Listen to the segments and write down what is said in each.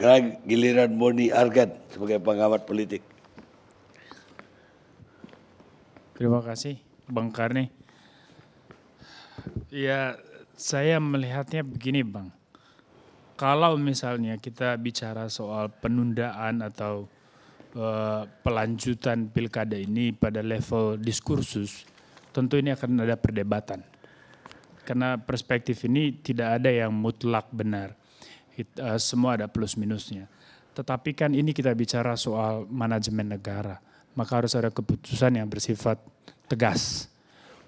Sekarang giliran Boni Argan sebagai pengamat politik. Terima kasih Bang Karni. Ya saya melihatnya begini Bang. Kalau misalnya kita bicara soal penundaan atau uh, pelanjutan pilkada ini pada level diskursus, tentu ini akan ada perdebatan. Karena perspektif ini tidak ada yang mutlak benar kita, uh, semua ada plus minusnya. Tetapi kan ini kita bicara soal manajemen negara, maka harus ada keputusan yang bersifat tegas.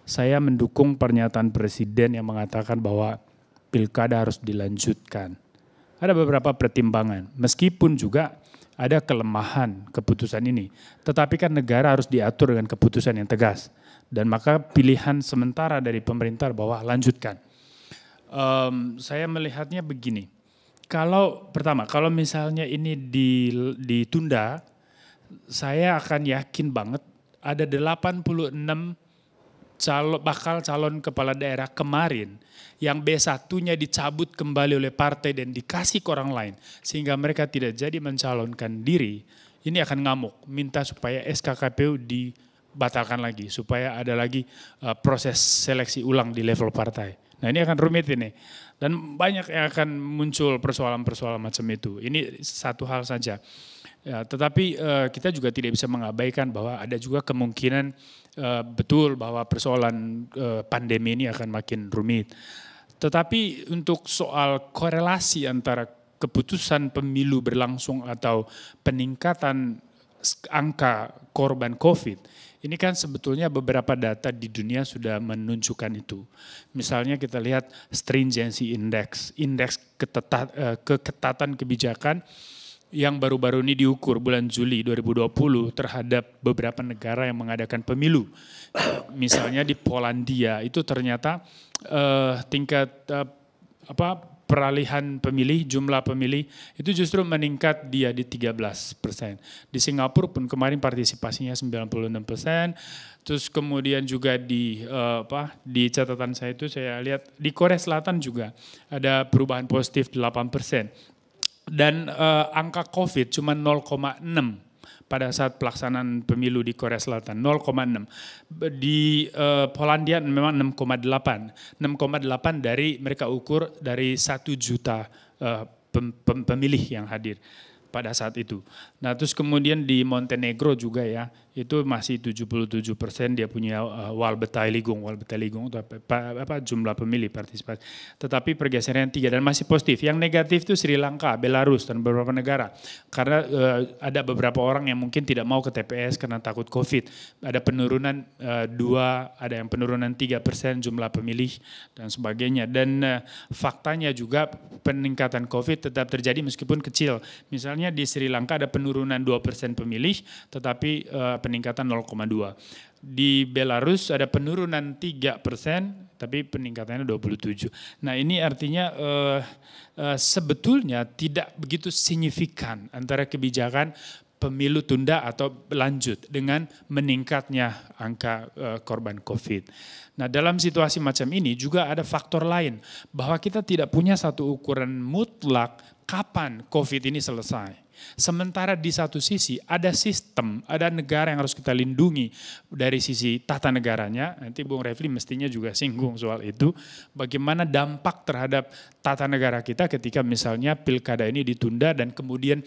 Saya mendukung pernyataan presiden yang mengatakan bahwa pilkada harus dilanjutkan. Ada beberapa pertimbangan, meskipun juga ada kelemahan keputusan ini. Tetapi kan negara harus diatur dengan keputusan yang tegas. Dan maka pilihan sementara dari pemerintah bahwa lanjutkan. Um, saya melihatnya begini, kalau pertama, kalau misalnya ini ditunda, saya akan yakin banget ada 86 calon bakal calon kepala daerah kemarin yang B1-nya dicabut kembali oleh partai dan dikasih ke orang lain sehingga mereka tidak jadi mencalonkan diri. Ini akan ngamuk, minta supaya SKKPU KPU dibatalkan lagi supaya ada lagi uh, proses seleksi ulang di level partai. Nah ini akan rumit ini. Dan banyak yang akan muncul persoalan-persoalan macam itu. Ini satu hal saja. Ya, tetapi uh, kita juga tidak bisa mengabaikan bahwa ada juga kemungkinan uh, betul bahwa persoalan uh, pandemi ini akan makin rumit. Tetapi untuk soal korelasi antara keputusan pemilu berlangsung atau peningkatan angka korban COVID, ini kan sebetulnya beberapa data di dunia sudah menunjukkan itu. Misalnya kita lihat stringency index, indeks eh, keketatan kebijakan yang baru-baru ini diukur bulan Juli 2020 terhadap beberapa negara yang mengadakan pemilu. Misalnya di Polandia itu ternyata eh, tingkat eh, apa peralihan pemilih, jumlah pemilih itu justru meningkat dia di 13 persen. Di Singapura pun kemarin partisipasinya 96 persen. Terus kemudian juga di eh, apa di catatan saya itu saya lihat di Korea Selatan juga ada perubahan positif 8 persen. Dan uh, angka COVID cuma 0,6 pada saat pelaksanaan pemilu di Korea Selatan 0,6 di uh, Polandia memang 6,8 6,8 dari mereka ukur dari satu juta uh, pem pem pemilih yang hadir pada saat itu. Nah, terus kemudian di Montenegro juga ya, itu masih 77 persen dia punya uh, wal ligung wal betai ligung apa, apa, jumlah pemilih partisipasi. Tetapi pergeseran tiga dan masih positif. Yang negatif itu Sri Lanka, Belarus dan beberapa negara. Karena uh, ada beberapa orang yang mungkin tidak mau ke TPS karena takut COVID. Ada penurunan uh, dua, ada yang penurunan tiga persen jumlah pemilih dan sebagainya. Dan uh, faktanya juga peningkatan COVID tetap terjadi meskipun kecil. Misalnya di Sri Lanka ada penurunan dua persen pemilih, tetapi uh, peningkatan 0,2. Di Belarus ada penurunan 3 persen, tapi peningkatannya 27. Nah ini artinya eh, eh, sebetulnya tidak begitu signifikan antara kebijakan pemilu tunda atau lanjut dengan meningkatnya angka eh, korban COVID. Nah, dalam situasi macam ini juga ada faktor lain bahwa kita tidak punya satu ukuran mutlak kapan COVID ini selesai. Sementara di satu sisi ada sistem, ada negara yang harus kita lindungi dari sisi tata negaranya. Nanti Bung Refli mestinya juga singgung soal itu. Bagaimana dampak terhadap tata negara kita ketika misalnya pilkada ini ditunda dan kemudian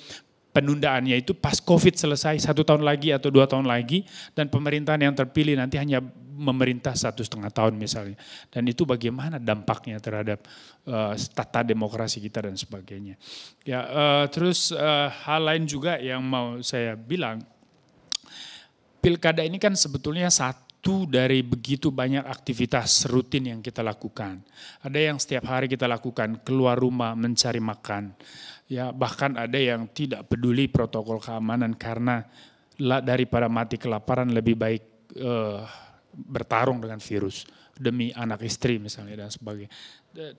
penundaannya itu pas COVID selesai satu tahun lagi atau dua tahun lagi dan pemerintahan yang terpilih nanti hanya memerintah satu setengah tahun misalnya dan itu bagaimana dampaknya terhadap uh, tata demokrasi kita dan sebagainya ya uh, terus uh, hal lain juga yang mau saya bilang pilkada ini kan sebetulnya saat satu dari begitu banyak aktivitas rutin yang kita lakukan. Ada yang setiap hari kita lakukan, keluar rumah mencari makan. Ya, bahkan ada yang tidak peduli protokol keamanan karena daripada mati kelaparan lebih baik uh, bertarung dengan virus demi anak istri misalnya dan sebagainya.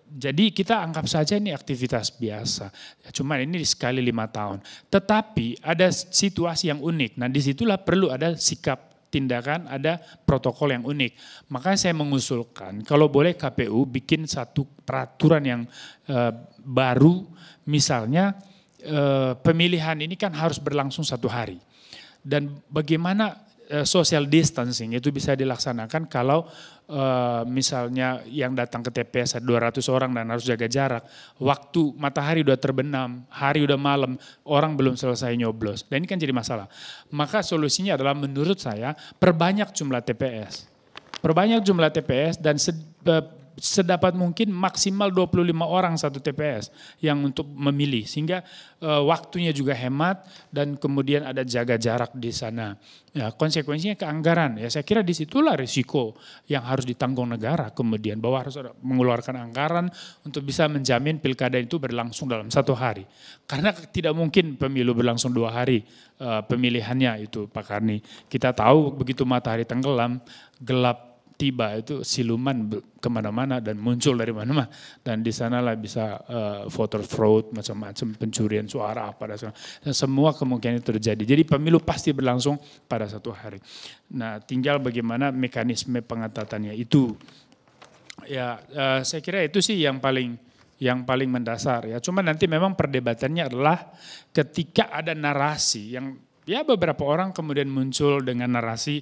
Jadi kita anggap saja ini aktivitas biasa. Ya, Cuma ini sekali lima tahun. Tetapi ada situasi yang unik. Nah disitulah perlu ada sikap tindakan, ada protokol yang unik. Maka saya mengusulkan kalau boleh KPU bikin satu peraturan yang uh, baru, misalnya uh, pemilihan ini kan harus berlangsung satu hari. Dan bagaimana Eh, social distancing itu bisa dilaksanakan kalau eh, misalnya yang datang ke TPS ada 200 orang dan harus jaga jarak. Waktu matahari sudah terbenam, hari sudah malam, orang belum selesai nyoblos. Dan ini kan jadi masalah. Maka solusinya adalah menurut saya perbanyak jumlah TPS. Perbanyak jumlah TPS dan se- eh, sedapat mungkin maksimal 25 orang satu TPS yang untuk memilih sehingga e, waktunya juga hemat dan kemudian ada jaga jarak di sana. Ya, konsekuensinya keanggaran Ya saya kira disitulah risiko yang harus ditanggung negara kemudian bahwa harus mengeluarkan anggaran untuk bisa menjamin pilkada itu berlangsung dalam satu hari. Karena tidak mungkin pemilu berlangsung dua hari e, pemilihannya itu Pak Karni. Kita tahu begitu matahari tenggelam gelap tiba itu siluman kemana-mana dan muncul dari mana-mana dan di sanalah bisa uh, voter fraud macam-macam pencurian suara apa sana dan semua kemungkinan terjadi jadi pemilu pasti berlangsung pada satu hari nah tinggal bagaimana mekanisme pengatatannya itu ya uh, saya kira itu sih yang paling yang paling mendasar ya. Cuma nanti memang perdebatannya adalah ketika ada narasi yang ya beberapa orang kemudian muncul dengan narasi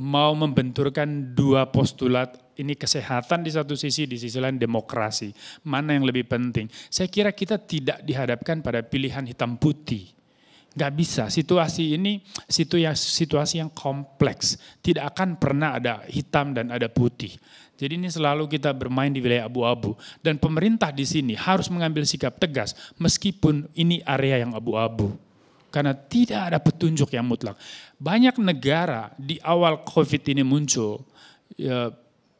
mau membenturkan dua postulat ini kesehatan di satu sisi, di sisi lain demokrasi. Mana yang lebih penting? Saya kira kita tidak dihadapkan pada pilihan hitam putih. Gak bisa, situasi ini ya, situasi yang kompleks. Tidak akan pernah ada hitam dan ada putih. Jadi ini selalu kita bermain di wilayah abu-abu. Dan pemerintah di sini harus mengambil sikap tegas meskipun ini area yang abu-abu. Karena tidak ada petunjuk yang mutlak. Banyak negara di awal COVID ini muncul, ya,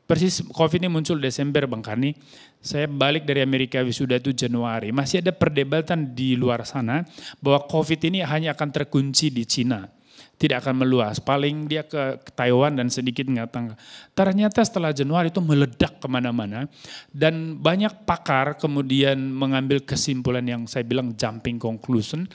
persis COVID ini muncul Desember Bang Karni, saya balik dari Amerika wisuda itu Januari, masih ada perdebatan di luar sana bahwa COVID ini hanya akan terkunci di Cina tidak akan meluas. Paling dia ke Taiwan dan sedikit nggak tangga. Ternyata setelah Januari itu meledak kemana-mana. Dan banyak pakar kemudian mengambil kesimpulan yang saya bilang jumping conclusion.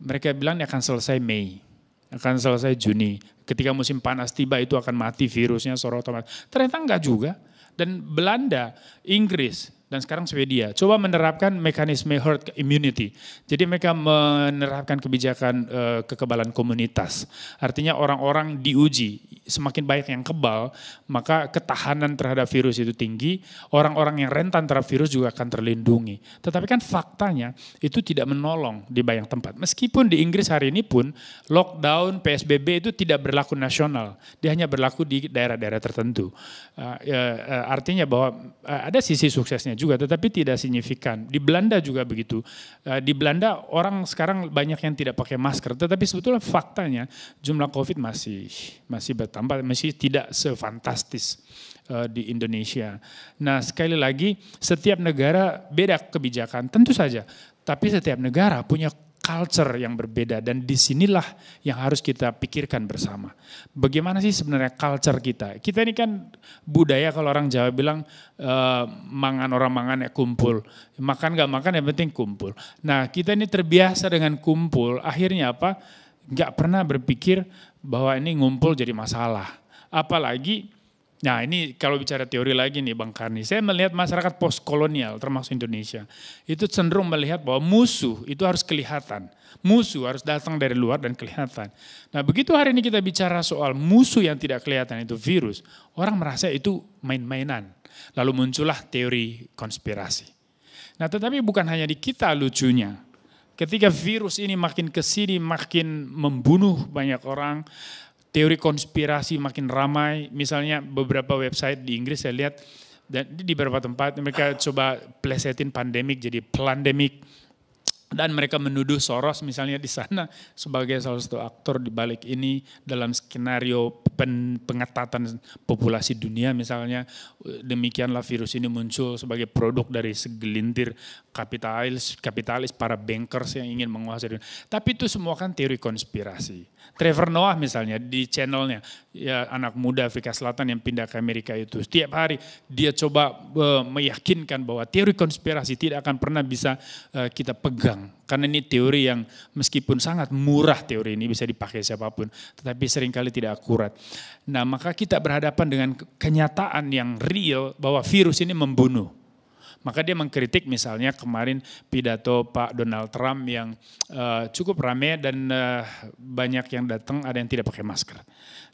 Mereka bilang ini akan selesai Mei, akan selesai Juni. Ketika musim panas tiba itu akan mati virusnya sorotan. Ternyata enggak juga. Dan Belanda, Inggris, dan sekarang Swedia coba menerapkan mekanisme herd immunity. Jadi mereka menerapkan kebijakan uh, kekebalan komunitas. Artinya orang-orang diuji, semakin banyak yang kebal, maka ketahanan terhadap virus itu tinggi, orang-orang yang rentan terhadap virus juga akan terlindungi. Tetapi kan faktanya itu tidak menolong di banyak tempat. Meskipun di Inggris hari ini pun lockdown PSBB itu tidak berlaku nasional, dia hanya berlaku di daerah-daerah tertentu. Uh, uh, artinya bahwa ada sisi suksesnya juga, tetapi tidak signifikan. Di Belanda juga begitu. Eh, di Belanda orang sekarang banyak yang tidak pakai masker, tetapi sebetulnya faktanya jumlah COVID masih masih bertambah, masih tidak sefantastis eh, di Indonesia. Nah sekali lagi setiap negara beda kebijakan, tentu saja. Tapi setiap negara punya culture yang berbeda dan disinilah yang harus kita pikirkan bersama. Bagaimana sih sebenarnya culture kita? Kita ini kan budaya kalau orang Jawa bilang e, mangan orang mangan ya kumpul, makan gak makan yang penting kumpul. Nah kita ini terbiasa dengan kumpul, akhirnya apa? Gak pernah berpikir bahwa ini ngumpul jadi masalah. Apalagi Nah ini kalau bicara teori lagi nih Bang Karni, saya melihat masyarakat postkolonial termasuk Indonesia itu cenderung melihat bahwa musuh itu harus kelihatan, musuh harus datang dari luar dan kelihatan. Nah begitu hari ini kita bicara soal musuh yang tidak kelihatan itu virus, orang merasa itu main-mainan. Lalu muncullah teori konspirasi. Nah tetapi bukan hanya di kita lucunya, ketika virus ini makin kesini makin membunuh banyak orang, teori konspirasi makin ramai. Misalnya beberapa website di Inggris saya lihat dan di beberapa tempat mereka coba plesetin pandemik jadi pandemik dan mereka menuduh Soros misalnya di sana sebagai salah satu aktor di balik ini dalam skenario pen, pengetatan populasi dunia misalnya demikianlah virus ini muncul sebagai produk dari segelintir kapitalis kapitalis para bankers yang ingin menguasai dunia. Tapi itu semua kan teori konspirasi. Trevor Noah misalnya di channelnya ya anak muda Afrika Selatan yang pindah ke Amerika itu setiap hari dia coba eh, meyakinkan bahwa teori konspirasi tidak akan pernah bisa eh, kita pegang karena ini teori yang meskipun sangat murah teori ini bisa dipakai siapapun, tetapi seringkali tidak akurat. Nah maka kita berhadapan dengan kenyataan yang real bahwa virus ini membunuh. Maka dia mengkritik misalnya kemarin pidato Pak Donald Trump yang uh, cukup rame dan uh, banyak yang datang ada yang tidak pakai masker.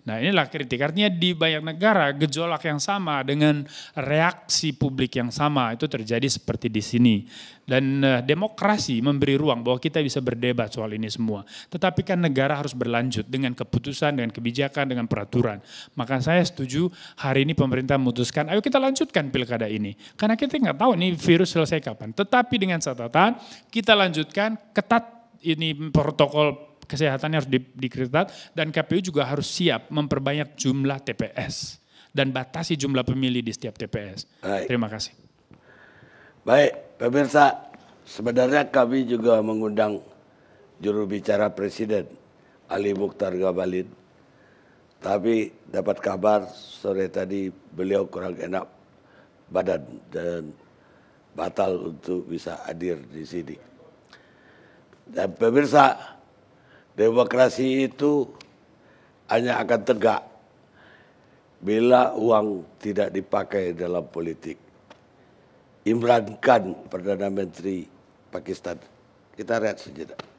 Nah inilah kritik, artinya di banyak negara gejolak yang sama dengan reaksi publik yang sama itu terjadi seperti di sini. Dan uh, demokrasi memberi ruang bahwa kita bisa berdebat soal ini semua. Tetapi kan negara harus berlanjut dengan keputusan, dengan kebijakan, dengan peraturan. Maka saya setuju hari ini pemerintah memutuskan, ayo kita lanjutkan pilkada ini. Karena kita nggak tahu ini virus selesai kapan. Tetapi dengan catatan kita lanjutkan ketat ini protokol kesehatan harus di, diketat dan KPU juga harus siap memperbanyak jumlah TPS dan batasi jumlah pemilih di setiap TPS. Baik. Terima kasih. Baik, pemirsa, sebenarnya kami juga mengundang juru bicara presiden Ali Mukhtar Gabalin. Tapi dapat kabar sore tadi beliau kurang enak badan dan batal untuk bisa hadir di sini. Dan pemirsa, demokrasi itu hanya akan tegak bila uang tidak dipakai dalam politik. Imran Khan, Perdana Menteri Pakistan. Kita lihat sejenak.